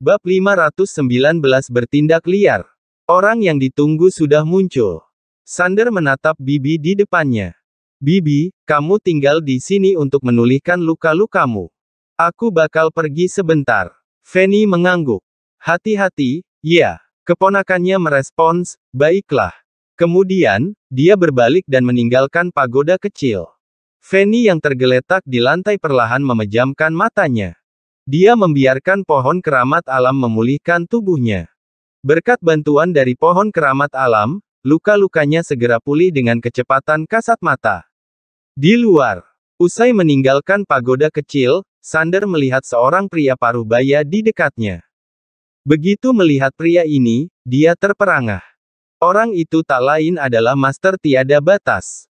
Bab 519 Bertindak Liar. Orang yang ditunggu sudah muncul. Sander menatap Bibi di depannya. Bibi, kamu tinggal di sini untuk menulihkan luka-lukamu. Aku bakal pergi sebentar. Fanny mengangguk. Hati-hati, ya. Keponakannya merespons, baiklah. Kemudian, dia berbalik dan meninggalkan pagoda kecil. Fanny yang tergeletak di lantai perlahan memejamkan matanya. Dia membiarkan pohon keramat alam memulihkan tubuhnya. Berkat bantuan dari pohon keramat alam, luka-lukanya segera pulih dengan kecepatan kasat mata. Di luar, usai meninggalkan pagoda kecil, Sander melihat seorang pria paruh baya di dekatnya. Begitu melihat pria ini, dia terperangah. Orang itu tak lain adalah master tiada batas.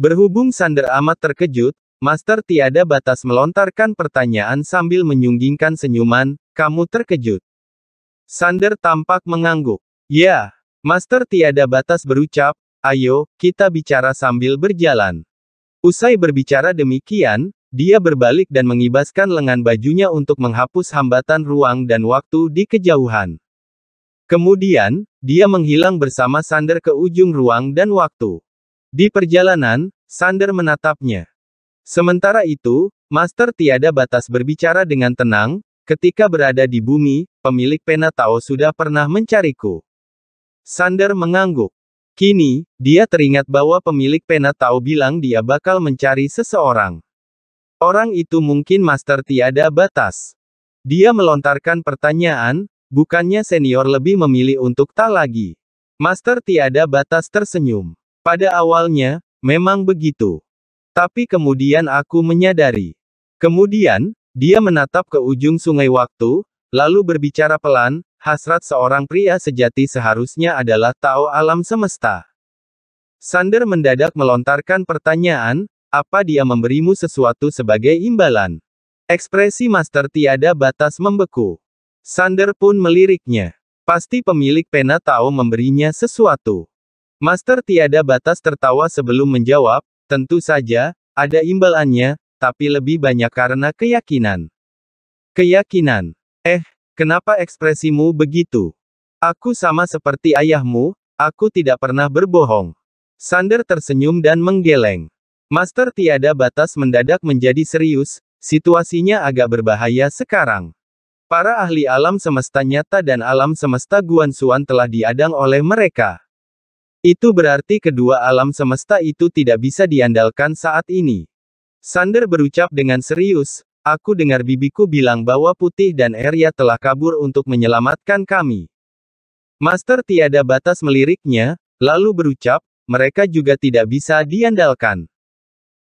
Berhubung Sander amat terkejut, Master tiada batas melontarkan pertanyaan sambil menyunggingkan senyuman, kamu terkejut. Sander tampak mengangguk. Ya, Master tiada batas berucap, ayo, kita bicara sambil berjalan. Usai berbicara demikian, dia berbalik dan mengibaskan lengan bajunya untuk menghapus hambatan ruang dan waktu di kejauhan. Kemudian, dia menghilang bersama Sander ke ujung ruang dan waktu. Di perjalanan, Sander menatapnya. Sementara itu, Master tiada batas berbicara dengan tenang, ketika berada di bumi, pemilik pena Tao sudah pernah mencariku. Sander mengangguk. Kini, dia teringat bahwa pemilik pena Tao bilang dia bakal mencari seseorang. Orang itu mungkin Master tiada batas. Dia melontarkan pertanyaan, bukannya senior lebih memilih untuk tak lagi. Master tiada batas tersenyum. Pada awalnya, memang begitu. Tapi kemudian aku menyadari. Kemudian, dia menatap ke ujung sungai waktu, lalu berbicara pelan, hasrat seorang pria sejati seharusnya adalah tahu alam semesta. Sander mendadak melontarkan pertanyaan, apa dia memberimu sesuatu sebagai imbalan? Ekspresi Master tiada batas membeku. Sander pun meliriknya. Pasti pemilik pena tahu memberinya sesuatu. Master tiada batas tertawa sebelum menjawab, Tentu saja, ada imbalannya, tapi lebih banyak karena keyakinan. Keyakinan. Eh, kenapa ekspresimu begitu? Aku sama seperti ayahmu, aku tidak pernah berbohong. Sander tersenyum dan menggeleng. Master tiada batas mendadak menjadi serius, situasinya agak berbahaya sekarang. Para ahli alam semesta nyata dan alam semesta Guan Suan telah diadang oleh mereka. Itu berarti kedua alam semesta itu tidak bisa diandalkan saat ini. Sander berucap dengan serius, aku dengar bibiku bilang bahwa Putih dan Arya telah kabur untuk menyelamatkan kami. Master tiada batas meliriknya, lalu berucap, mereka juga tidak bisa diandalkan.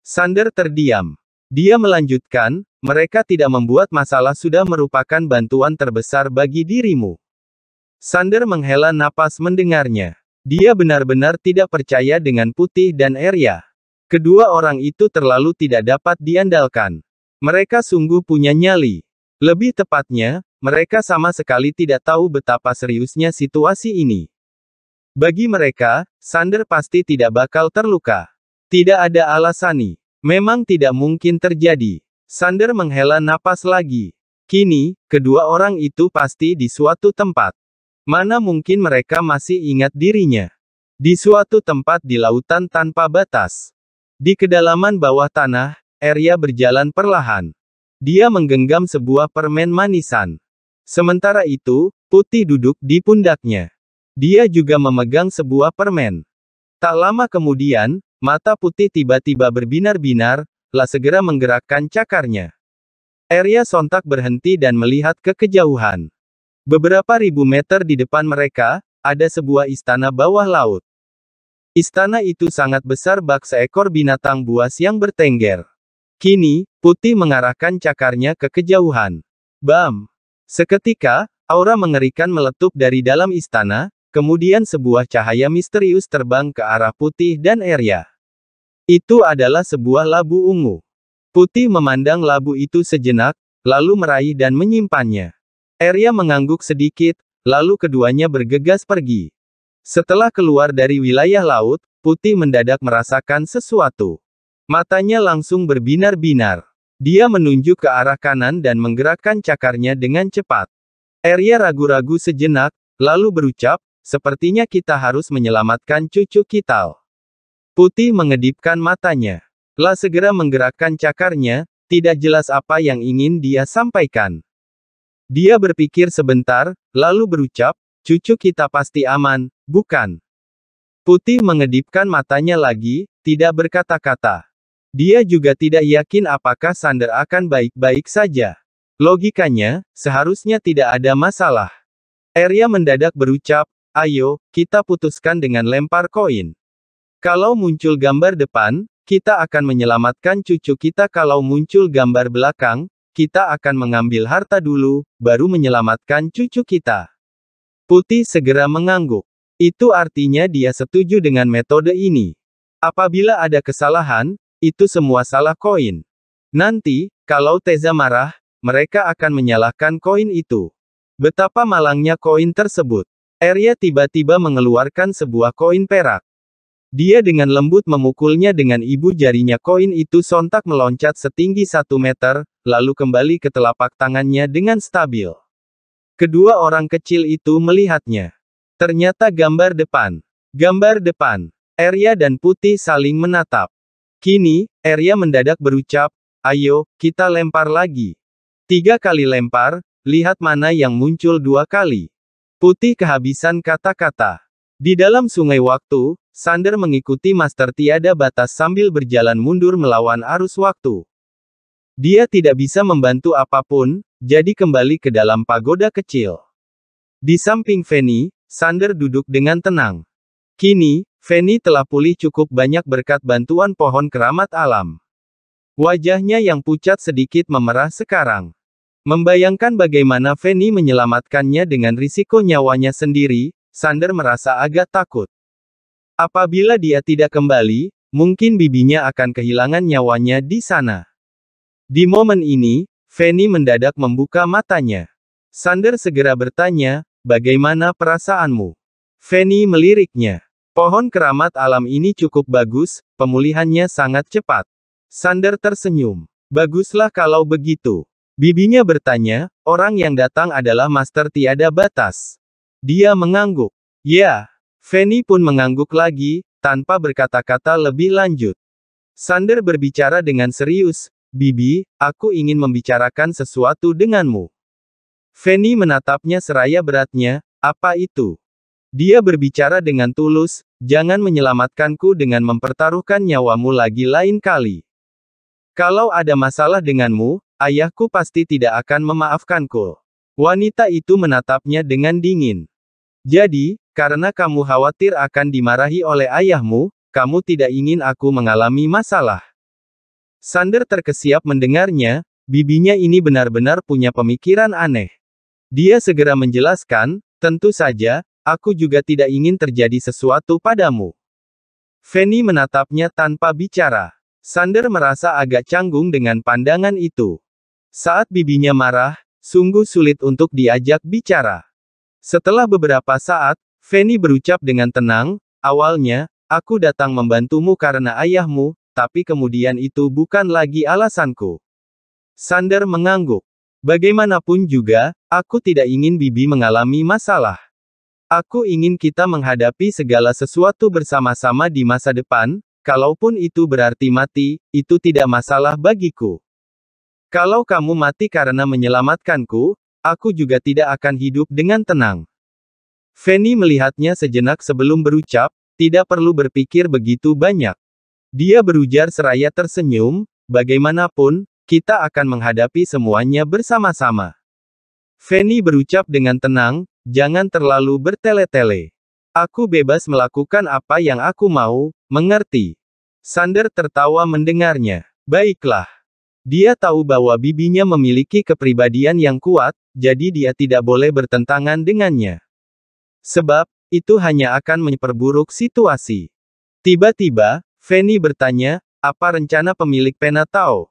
Sander terdiam. Dia melanjutkan, mereka tidak membuat masalah sudah merupakan bantuan terbesar bagi dirimu. Sander menghela napas mendengarnya. Dia benar-benar tidak percaya dengan Putih dan Erya. Kedua orang itu terlalu tidak dapat diandalkan. Mereka sungguh punya nyali. Lebih tepatnya, mereka sama sekali tidak tahu betapa seriusnya situasi ini. Bagi mereka, Sander pasti tidak bakal terluka. Tidak ada alasan alasani. Memang tidak mungkin terjadi. Sander menghela napas lagi. Kini, kedua orang itu pasti di suatu tempat. Mana mungkin mereka masih ingat dirinya? Di suatu tempat di lautan tanpa batas. Di kedalaman bawah tanah, Arya berjalan perlahan. Dia menggenggam sebuah permen manisan. Sementara itu, Putih duduk di pundaknya. Dia juga memegang sebuah permen. Tak lama kemudian, mata Putih tiba-tiba berbinar-binar, lah segera menggerakkan cakarnya. Arya sontak berhenti dan melihat ke kejauhan. Beberapa ribu meter di depan mereka, ada sebuah istana bawah laut. Istana itu sangat besar bak seekor binatang buas yang bertengger. Kini, putih mengarahkan cakarnya ke kejauhan. Bam! Seketika, aura mengerikan meletup dari dalam istana, kemudian sebuah cahaya misterius terbang ke arah putih dan area. Itu adalah sebuah labu ungu. Putih memandang labu itu sejenak, lalu meraih dan menyimpannya. Arya mengangguk sedikit, lalu keduanya bergegas pergi. Setelah keluar dari wilayah laut, Putih mendadak merasakan sesuatu. Matanya langsung berbinar-binar. Dia menunjuk ke arah kanan dan menggerakkan cakarnya dengan cepat. Arya ragu-ragu sejenak, lalu berucap, sepertinya kita harus menyelamatkan cucu kita." Putih mengedipkan matanya. La segera menggerakkan cakarnya, tidak jelas apa yang ingin dia sampaikan. Dia berpikir sebentar, lalu berucap, cucu kita pasti aman, bukan? Putih mengedipkan matanya lagi, tidak berkata-kata. Dia juga tidak yakin apakah Sander akan baik-baik saja. Logikanya, seharusnya tidak ada masalah. Arya mendadak berucap, ayo, kita putuskan dengan lempar koin. Kalau muncul gambar depan, kita akan menyelamatkan cucu kita kalau muncul gambar belakang, kita akan mengambil harta dulu, baru menyelamatkan cucu kita. Putih segera mengangguk. Itu artinya dia setuju dengan metode ini. Apabila ada kesalahan, itu semua salah koin. Nanti, kalau Teza marah, mereka akan menyalahkan koin itu. Betapa malangnya koin tersebut. Arya tiba-tiba mengeluarkan sebuah koin perak. Dia dengan lembut memukulnya dengan ibu jarinya koin itu sontak meloncat setinggi satu meter, lalu kembali ke telapak tangannya dengan stabil. Kedua orang kecil itu melihatnya. Ternyata gambar depan. Gambar depan. Arya dan Putih saling menatap. Kini, Arya mendadak berucap, ayo, kita lempar lagi. Tiga kali lempar, lihat mana yang muncul dua kali. Putih kehabisan kata-kata. Di dalam sungai waktu, Sander mengikuti master tiada batas sambil berjalan mundur melawan arus waktu. Dia tidak bisa membantu apapun, jadi kembali ke dalam pagoda kecil. Di samping Feni, Sander duduk dengan tenang. Kini, Feni telah pulih cukup banyak berkat bantuan pohon keramat alam. Wajahnya yang pucat sedikit memerah sekarang. Membayangkan bagaimana Feni menyelamatkannya dengan risiko nyawanya sendiri, Sander merasa agak takut. Apabila dia tidak kembali, mungkin bibinya akan kehilangan nyawanya di sana. Di momen ini, Fanny mendadak membuka matanya. Sander segera bertanya, bagaimana perasaanmu? Fanny meliriknya. Pohon keramat alam ini cukup bagus, pemulihannya sangat cepat. Sander tersenyum. Baguslah kalau begitu. Bibinya bertanya, orang yang datang adalah master tiada batas. Dia mengangguk. Ya. Fanny pun mengangguk lagi, tanpa berkata-kata lebih lanjut. Sander berbicara dengan serius, Bibi, aku ingin membicarakan sesuatu denganmu. Fanny menatapnya seraya beratnya, apa itu? Dia berbicara dengan tulus, jangan menyelamatkanku dengan mempertaruhkan nyawamu lagi lain kali. Kalau ada masalah denganmu, ayahku pasti tidak akan memaafkanku. Wanita itu menatapnya dengan dingin. Jadi, karena kamu khawatir akan dimarahi oleh ayahmu, kamu tidak ingin aku mengalami masalah. Sander terkesiap mendengarnya, bibinya ini benar-benar punya pemikiran aneh. Dia segera menjelaskan, tentu saja, aku juga tidak ingin terjadi sesuatu padamu. Fanny menatapnya tanpa bicara. Sander merasa agak canggung dengan pandangan itu. Saat bibinya marah, sungguh sulit untuk diajak bicara. Setelah beberapa saat, Feni berucap dengan tenang, awalnya, aku datang membantumu karena ayahmu, tapi kemudian itu bukan lagi alasanku. Sander mengangguk. Bagaimanapun juga, aku tidak ingin Bibi mengalami masalah. Aku ingin kita menghadapi segala sesuatu bersama-sama di masa depan, kalaupun itu berarti mati, itu tidak masalah bagiku. Kalau kamu mati karena menyelamatkanku, Aku juga tidak akan hidup dengan tenang. Fanny melihatnya sejenak sebelum berucap, tidak perlu berpikir begitu banyak. Dia berujar seraya tersenyum, bagaimanapun, kita akan menghadapi semuanya bersama-sama. Fanny berucap dengan tenang, jangan terlalu bertele-tele. Aku bebas melakukan apa yang aku mau, mengerti. Sander tertawa mendengarnya. Baiklah. Dia tahu bahwa bibinya memiliki kepribadian yang kuat, jadi dia tidak boleh bertentangan dengannya. Sebab, itu hanya akan memperburuk situasi. Tiba-tiba, Fanny bertanya, apa rencana pemilik pena tahu?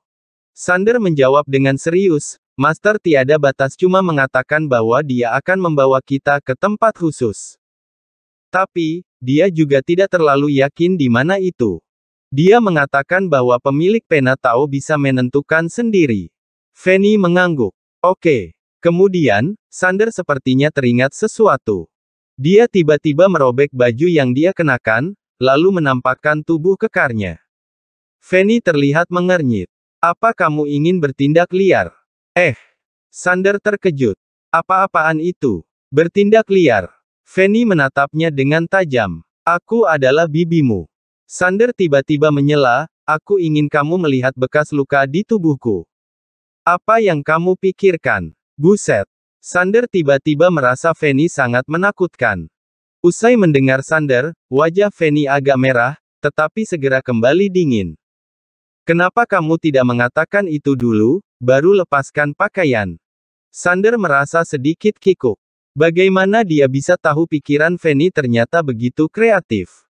Sander menjawab dengan serius, Master tiada batas cuma mengatakan bahwa dia akan membawa kita ke tempat khusus. Tapi, dia juga tidak terlalu yakin di mana itu. Dia mengatakan bahwa pemilik pena tahu bisa menentukan sendiri. Fanny mengangguk. Oke. Kemudian, Sander sepertinya teringat sesuatu. Dia tiba-tiba merobek baju yang dia kenakan, lalu menampakkan tubuh kekarnya. Fanny terlihat mengernyit. Apa kamu ingin bertindak liar? Eh. Sander terkejut. Apa-apaan itu? Bertindak liar. Fanny menatapnya dengan tajam. Aku adalah bibimu. Sander tiba-tiba menyela, aku ingin kamu melihat bekas luka di tubuhku. Apa yang kamu pikirkan? Buset. Sander tiba-tiba merasa Feni sangat menakutkan. Usai mendengar Sander, wajah Feni agak merah, tetapi segera kembali dingin. Kenapa kamu tidak mengatakan itu dulu, baru lepaskan pakaian? Sander merasa sedikit kikuk. Bagaimana dia bisa tahu pikiran Feni ternyata begitu kreatif?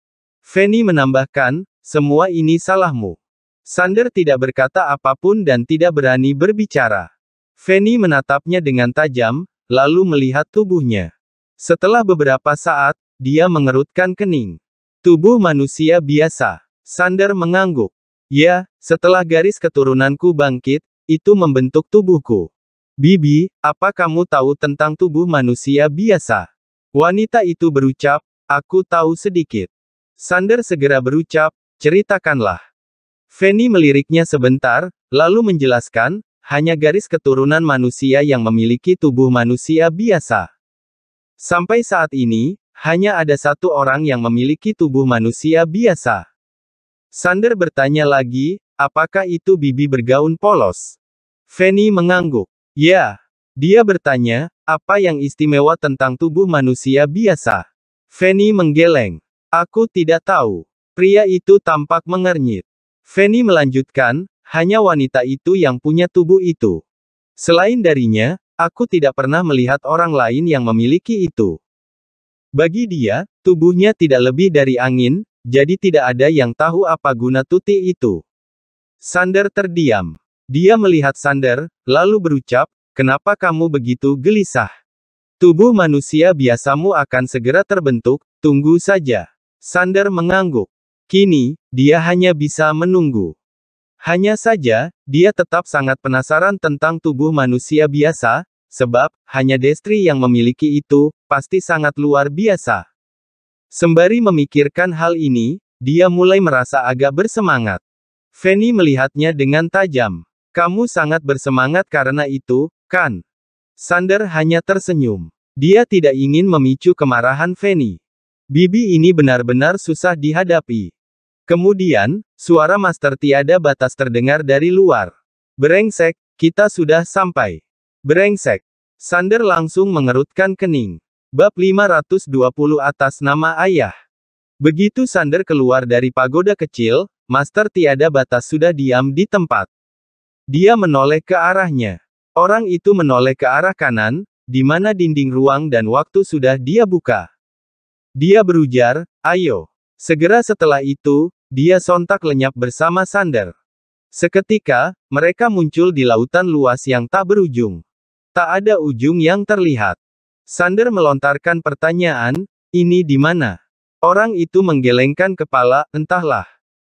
Feni menambahkan, semua ini salahmu. Sander tidak berkata apapun dan tidak berani berbicara. Feni menatapnya dengan tajam, lalu melihat tubuhnya. Setelah beberapa saat, dia mengerutkan kening. Tubuh manusia biasa. Sander mengangguk. Ya, setelah garis keturunanku bangkit, itu membentuk tubuhku. Bibi, apa kamu tahu tentang tubuh manusia biasa? Wanita itu berucap, aku tahu sedikit. Sander segera berucap, ceritakanlah. Feni meliriknya sebentar, lalu menjelaskan, hanya garis keturunan manusia yang memiliki tubuh manusia biasa. Sampai saat ini, hanya ada satu orang yang memiliki tubuh manusia biasa. Sander bertanya lagi, apakah itu bibi bergaun polos? Feni mengangguk. Ya. Dia bertanya, apa yang istimewa tentang tubuh manusia biasa? Feni menggeleng. Aku tidak tahu. Pria itu tampak mengernyit. Feni melanjutkan, hanya wanita itu yang punya tubuh itu. Selain darinya, aku tidak pernah melihat orang lain yang memiliki itu. Bagi dia, tubuhnya tidak lebih dari angin, jadi tidak ada yang tahu apa guna tuti itu. Sander terdiam. Dia melihat Sander, lalu berucap, kenapa kamu begitu gelisah? Tubuh manusia biasamu akan segera terbentuk, tunggu saja. Sander mengangguk. Kini, dia hanya bisa menunggu. Hanya saja, dia tetap sangat penasaran tentang tubuh manusia biasa, sebab, hanya Destri yang memiliki itu, pasti sangat luar biasa. Sembari memikirkan hal ini, dia mulai merasa agak bersemangat. Fanny melihatnya dengan tajam. Kamu sangat bersemangat karena itu, kan? Sander hanya tersenyum. Dia tidak ingin memicu kemarahan Fanny. Bibi ini benar-benar susah dihadapi. Kemudian, suara master tiada batas terdengar dari luar. Berengsek, kita sudah sampai. Berengsek. Sander langsung mengerutkan kening. Bab 520 atas nama ayah. Begitu Sander keluar dari pagoda kecil, master tiada batas sudah diam di tempat. Dia menoleh ke arahnya. Orang itu menoleh ke arah kanan, di mana dinding ruang dan waktu sudah dia buka. Dia berujar, ayo. Segera setelah itu, dia sontak lenyap bersama Sander. Seketika, mereka muncul di lautan luas yang tak berujung. Tak ada ujung yang terlihat. Sander melontarkan pertanyaan, ini di mana? Orang itu menggelengkan kepala, entahlah.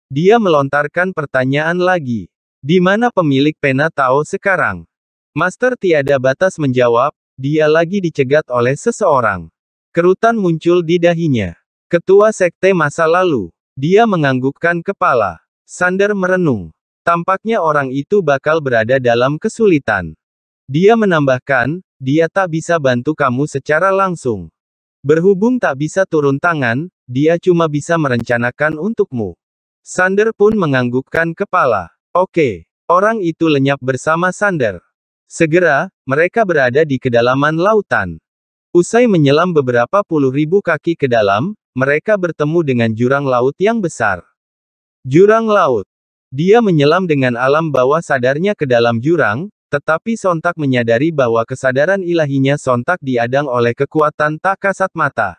Dia melontarkan pertanyaan lagi. Di mana pemilik pena tahu sekarang? Master tiada batas menjawab, dia lagi dicegat oleh seseorang. Kerutan muncul di dahinya. Ketua sekte masa lalu. Dia menganggukkan kepala. Sander merenung. Tampaknya orang itu bakal berada dalam kesulitan. Dia menambahkan, dia tak bisa bantu kamu secara langsung. Berhubung tak bisa turun tangan, dia cuma bisa merencanakan untukmu. Sander pun menganggukkan kepala. Oke, orang itu lenyap bersama Sander. Segera, mereka berada di kedalaman lautan. Usai menyelam beberapa puluh ribu kaki ke dalam, mereka bertemu dengan jurang laut yang besar. Jurang laut. Dia menyelam dengan alam bawah sadarnya ke dalam jurang, tetapi sontak menyadari bahwa kesadaran ilahinya sontak diadang oleh kekuatan tak kasat mata.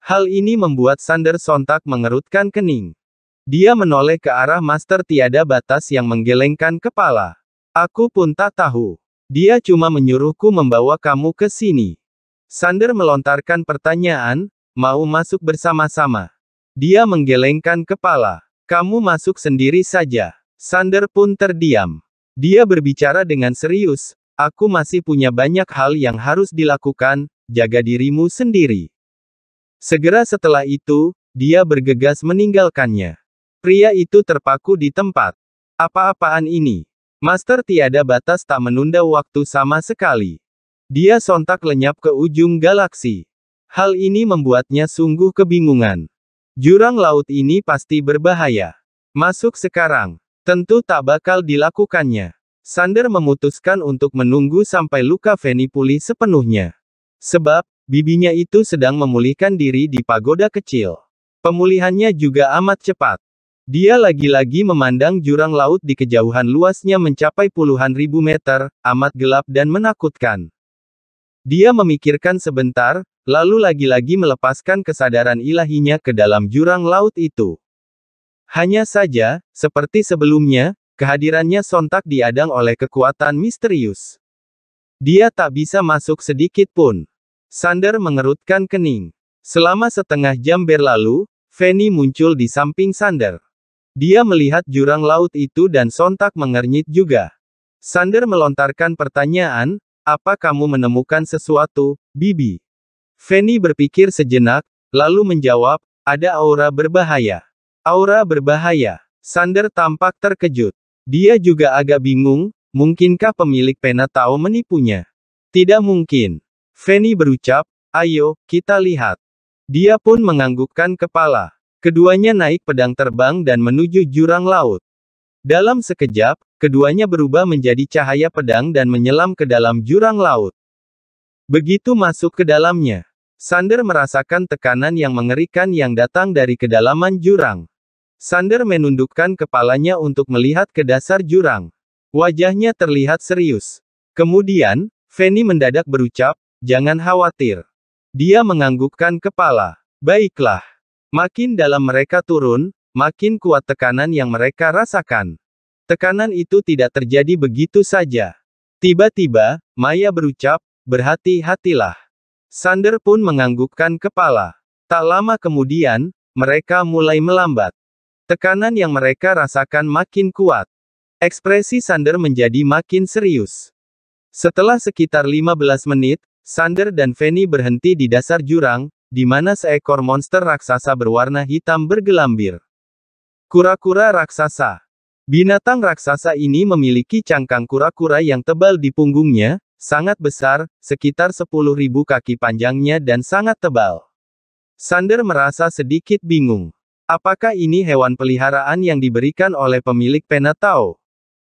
Hal ini membuat Sander sontak mengerutkan kening. Dia menoleh ke arah Master Tiada Batas yang menggelengkan kepala. Aku pun tak tahu. Dia cuma menyuruhku membawa kamu ke sini. Sander melontarkan pertanyaan, mau masuk bersama-sama. Dia menggelengkan kepala. Kamu masuk sendiri saja. Sander pun terdiam. Dia berbicara dengan serius, aku masih punya banyak hal yang harus dilakukan, jaga dirimu sendiri. Segera setelah itu, dia bergegas meninggalkannya. Pria itu terpaku di tempat. Apa-apaan ini? Master tiada batas tak menunda waktu sama sekali. Dia sontak lenyap ke ujung galaksi. Hal ini membuatnya sungguh kebingungan. Jurang laut ini pasti berbahaya. Masuk sekarang. Tentu tak bakal dilakukannya. Sander memutuskan untuk menunggu sampai luka Feni pulih sepenuhnya. Sebab, bibinya itu sedang memulihkan diri di pagoda kecil. Pemulihannya juga amat cepat. Dia lagi-lagi memandang jurang laut di kejauhan luasnya mencapai puluhan ribu meter, amat gelap dan menakutkan. Dia memikirkan sebentar, lalu lagi-lagi melepaskan kesadaran ilahinya ke dalam jurang laut itu. Hanya saja, seperti sebelumnya, kehadirannya sontak diadang oleh kekuatan misterius. Dia tak bisa masuk sedikit pun. Sander mengerutkan kening. Selama setengah jam berlalu, Fanny muncul di samping Sander. Dia melihat jurang laut itu dan sontak mengernyit juga. Sander melontarkan pertanyaan, apa kamu menemukan sesuatu, Bibi? Feni berpikir sejenak, lalu menjawab, ada aura berbahaya. Aura berbahaya. Sander tampak terkejut. Dia juga agak bingung, mungkinkah pemilik pena tahu menipunya? Tidak mungkin. Feni berucap, ayo, kita lihat. Dia pun menganggukkan kepala. Keduanya naik pedang terbang dan menuju jurang laut. Dalam sekejap, Keduanya berubah menjadi cahaya pedang dan menyelam ke dalam jurang laut. Begitu masuk ke dalamnya, Sander merasakan tekanan yang mengerikan yang datang dari kedalaman jurang. Sander menundukkan kepalanya untuk melihat ke dasar jurang. Wajahnya terlihat serius. Kemudian, Feni mendadak berucap, Jangan khawatir. Dia menganggukkan kepala. Baiklah. Makin dalam mereka turun, makin kuat tekanan yang mereka rasakan. Tekanan itu tidak terjadi begitu saja. Tiba-tiba, Maya berucap, berhati-hatilah. Sander pun menganggukkan kepala. Tak lama kemudian, mereka mulai melambat. Tekanan yang mereka rasakan makin kuat. Ekspresi Sander menjadi makin serius. Setelah sekitar 15 menit, Sander dan Fanny berhenti di dasar jurang, di mana seekor monster raksasa berwarna hitam bergelambir. Kura-kura raksasa. Binatang raksasa ini memiliki cangkang kura-kura yang tebal di punggungnya, sangat besar, sekitar 10.000 kaki panjangnya dan sangat tebal. Sander merasa sedikit bingung. Apakah ini hewan peliharaan yang diberikan oleh pemilik Penatau?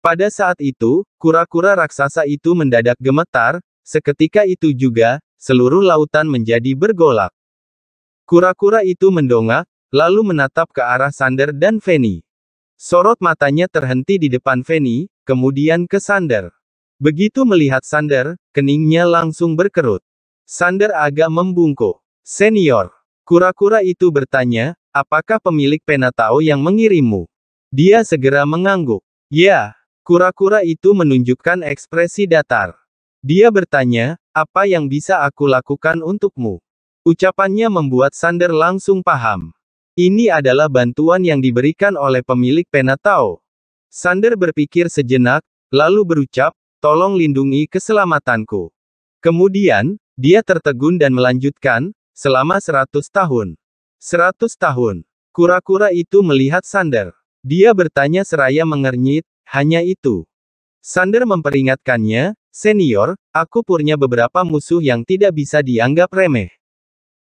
Pada saat itu, kura-kura raksasa itu mendadak gemetar, seketika itu juga, seluruh lautan menjadi bergolak. Kura-kura itu mendongak, lalu menatap ke arah Sander dan Fanny. Sorot matanya terhenti di depan Feni, kemudian ke Sander. Begitu melihat Sander, keningnya langsung berkerut. Sander agak membungkuk. Senior, kura-kura itu bertanya, apakah pemilik pena tahu yang mengirimmu? Dia segera mengangguk. Ya, kura-kura itu menunjukkan ekspresi datar. Dia bertanya, apa yang bisa aku lakukan untukmu? Ucapannya membuat Sander langsung paham. Ini adalah bantuan yang diberikan oleh pemilik penatau. Sander berpikir sejenak, lalu berucap, tolong lindungi keselamatanku. Kemudian, dia tertegun dan melanjutkan, selama seratus tahun. 100 tahun. Kura-kura itu melihat Sander. Dia bertanya seraya mengernyit, hanya itu. Sander memperingatkannya, senior, aku punya beberapa musuh yang tidak bisa dianggap remeh.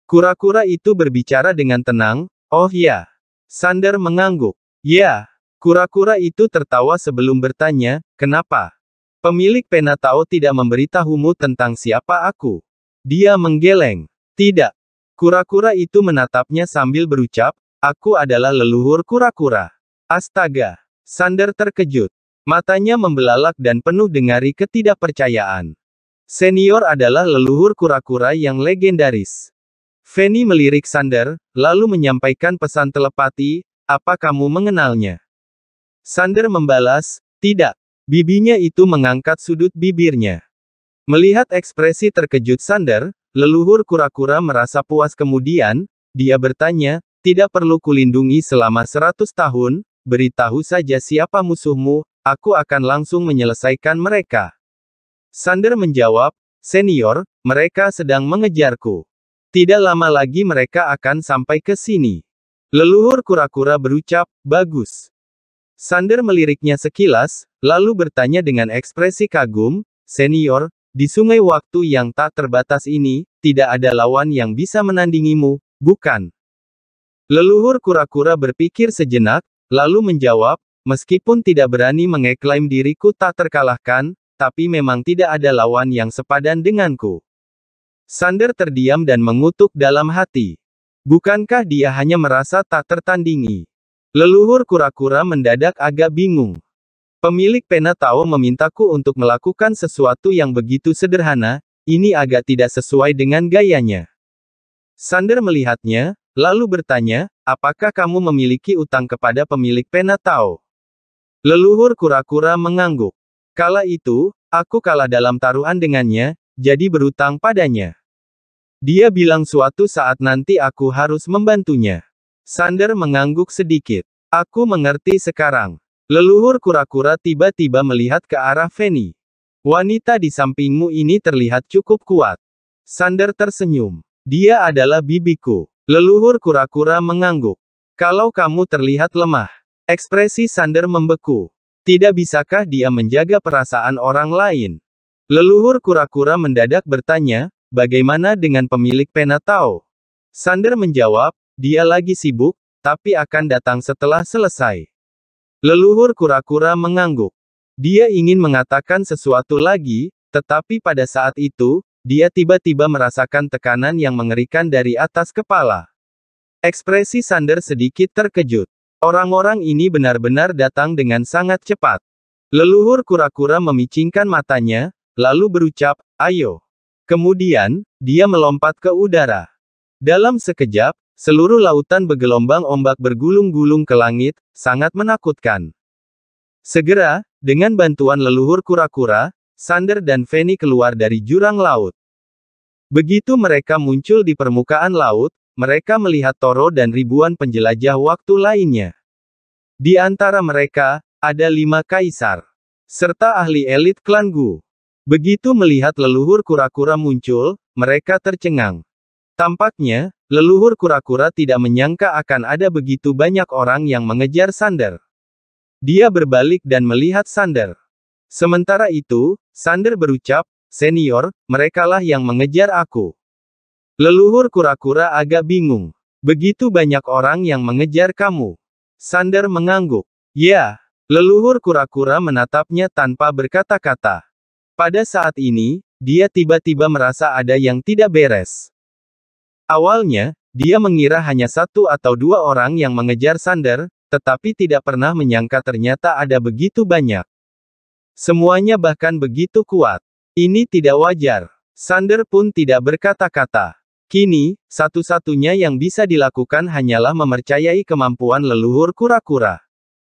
Kura-kura itu berbicara dengan tenang, Oh ya. Sander mengangguk. Ya. Kura-kura itu tertawa sebelum bertanya, kenapa? Pemilik pena tahu tidak memberitahumu tentang siapa aku. Dia menggeleng. Tidak. Kura-kura itu menatapnya sambil berucap, aku adalah leluhur kura-kura. Astaga. Sander terkejut. Matanya membelalak dan penuh dengan ketidakpercayaan. Senior adalah leluhur kura-kura yang legendaris. Feni melirik Sander, lalu menyampaikan pesan telepati, apa kamu mengenalnya? Sander membalas, tidak. Bibinya itu mengangkat sudut bibirnya. Melihat ekspresi terkejut Sander, leluhur kura-kura merasa puas kemudian, dia bertanya, tidak perlu kulindungi selama seratus tahun, beritahu saja siapa musuhmu, aku akan langsung menyelesaikan mereka. Sander menjawab, senior, mereka sedang mengejarku. Tidak lama lagi mereka akan sampai ke sini. Leluhur kura-kura berucap, bagus. Sander meliriknya sekilas, lalu bertanya dengan ekspresi kagum, senior, di sungai waktu yang tak terbatas ini, tidak ada lawan yang bisa menandingimu, bukan? Leluhur kura-kura berpikir sejenak, lalu menjawab, meskipun tidak berani mengeklaim diriku tak terkalahkan, tapi memang tidak ada lawan yang sepadan denganku. Sander terdiam dan mengutuk dalam hati. Bukankah dia hanya merasa tak tertandingi? Leluhur kura-kura mendadak agak bingung. Pemilik pena tahu memintaku untuk melakukan sesuatu yang begitu sederhana, ini agak tidak sesuai dengan gayanya. Sander melihatnya, lalu bertanya, apakah kamu memiliki utang kepada pemilik pena tahu? Leluhur kura-kura mengangguk. Kala itu, aku kalah dalam taruhan dengannya, jadi berutang padanya. Dia bilang suatu saat nanti aku harus membantunya. Sander mengangguk sedikit. Aku mengerti sekarang. Leluhur kura-kura tiba-tiba melihat ke arah Feni. Wanita di sampingmu ini terlihat cukup kuat. Sander tersenyum. Dia adalah bibiku. Leluhur kura-kura mengangguk. Kalau kamu terlihat lemah. Ekspresi Sander membeku. Tidak bisakah dia menjaga perasaan orang lain? Leluhur kura-kura mendadak bertanya, bagaimana dengan pemilik pena tahu? Sander menjawab, dia lagi sibuk, tapi akan datang setelah selesai. Leluhur kura-kura mengangguk. Dia ingin mengatakan sesuatu lagi, tetapi pada saat itu, dia tiba-tiba merasakan tekanan yang mengerikan dari atas kepala. Ekspresi Sander sedikit terkejut. Orang-orang ini benar-benar datang dengan sangat cepat. Leluhur kura-kura memicingkan matanya, lalu berucap, "Ayo!" Kemudian, dia melompat ke udara. Dalam sekejap, seluruh lautan bergelombang ombak bergulung-gulung ke langit, sangat menakutkan. Segera, dengan bantuan leluhur kura-kura, Sander dan Fanny keluar dari jurang laut. Begitu mereka muncul di permukaan laut, mereka melihat Toro dan ribuan penjelajah waktu lainnya. Di antara mereka, ada lima kaisar. Serta ahli elit klan Gu. Begitu melihat leluhur kura-kura muncul, mereka tercengang. Tampaknya, leluhur kura-kura tidak menyangka akan ada begitu banyak orang yang mengejar Sander. Dia berbalik dan melihat Sander. Sementara itu, Sander berucap, Senior, merekalah yang mengejar aku. Leluhur kura-kura agak bingung. Begitu banyak orang yang mengejar kamu. Sander mengangguk. Ya, leluhur kura-kura menatapnya tanpa berkata-kata. Pada saat ini, dia tiba-tiba merasa ada yang tidak beres. Awalnya, dia mengira hanya satu atau dua orang yang mengejar Sander, tetapi tidak pernah menyangka ternyata ada begitu banyak. Semuanya bahkan begitu kuat. Ini tidak wajar. Sander pun tidak berkata-kata. Kini, satu-satunya yang bisa dilakukan hanyalah memercayai kemampuan leluhur kura-kura.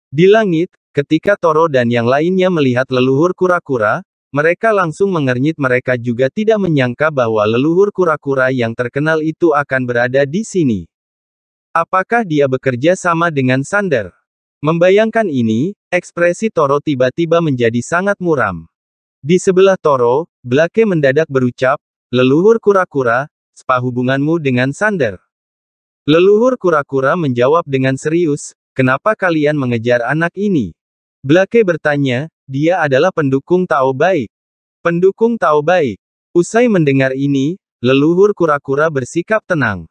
Di langit, ketika Toro dan yang lainnya melihat leluhur kura-kura, mereka langsung mengernyit mereka juga tidak menyangka bahwa leluhur kura-kura yang terkenal itu akan berada di sini. Apakah dia bekerja sama dengan Sander? Membayangkan ini, ekspresi Toro tiba-tiba menjadi sangat muram. Di sebelah Toro, Blake mendadak berucap, leluhur kura-kura, sepah hubunganmu dengan Sander. Leluhur kura-kura menjawab dengan serius, kenapa kalian mengejar anak ini? Blake bertanya, dia adalah pendukung Tao Bai. Pendukung Tao Bai. Usai mendengar ini, leluhur kura-kura bersikap tenang.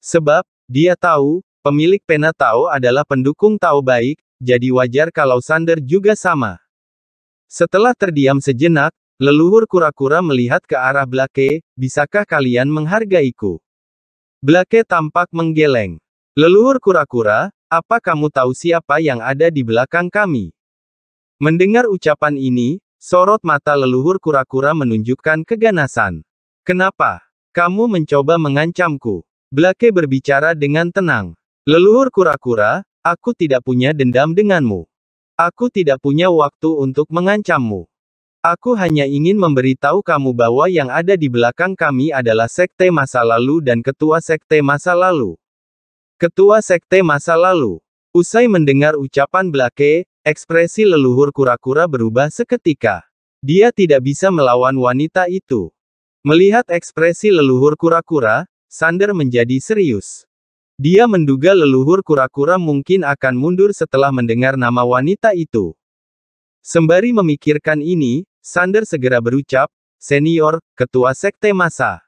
Sebab, dia tahu, pemilik pena Tao adalah pendukung Tao Baik, jadi wajar kalau Sander juga sama. Setelah terdiam sejenak, leluhur kura-kura melihat ke arah Blake, bisakah kalian menghargaiku? Blake tampak menggeleng. Leluhur kura-kura, apa kamu tahu siapa yang ada di belakang kami? Mendengar ucapan ini, sorot mata leluhur kura-kura menunjukkan keganasan. Kenapa? Kamu mencoba mengancamku. Blake berbicara dengan tenang. Leluhur kura-kura, aku tidak punya dendam denganmu. Aku tidak punya waktu untuk mengancammu. Aku hanya ingin memberitahu kamu bahwa yang ada di belakang kami adalah sekte masa lalu dan ketua sekte masa lalu. Ketua sekte masa lalu. Usai mendengar ucapan Blake, Ekspresi leluhur kura-kura berubah seketika. Dia tidak bisa melawan wanita itu. Melihat ekspresi leluhur kura-kura, Sander menjadi serius. Dia menduga leluhur kura-kura mungkin akan mundur setelah mendengar nama wanita itu. Sembari memikirkan ini, Sander segera berucap, senior, ketua sekte masa.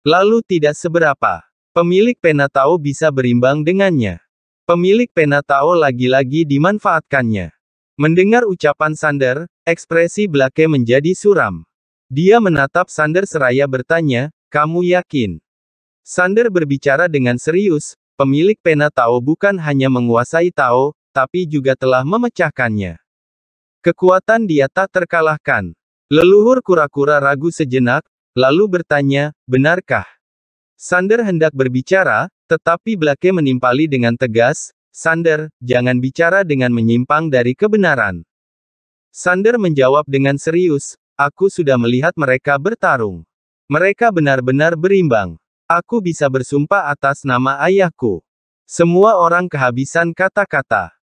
Lalu tidak seberapa. Pemilik penatau bisa berimbang dengannya. Pemilik pena Tao lagi-lagi dimanfaatkannya. Mendengar ucapan Sander, ekspresi Blake menjadi suram. Dia menatap Sander seraya bertanya, kamu yakin? Sander berbicara dengan serius, pemilik pena Tao bukan hanya menguasai Tao, tapi juga telah memecahkannya. Kekuatan dia tak terkalahkan. Leluhur kura-kura ragu sejenak, lalu bertanya, benarkah? Sander hendak berbicara, tetapi Blake menimpali dengan tegas, Sander, jangan bicara dengan menyimpang dari kebenaran. Sander menjawab dengan serius, aku sudah melihat mereka bertarung. Mereka benar-benar berimbang. Aku bisa bersumpah atas nama ayahku. Semua orang kehabisan kata-kata.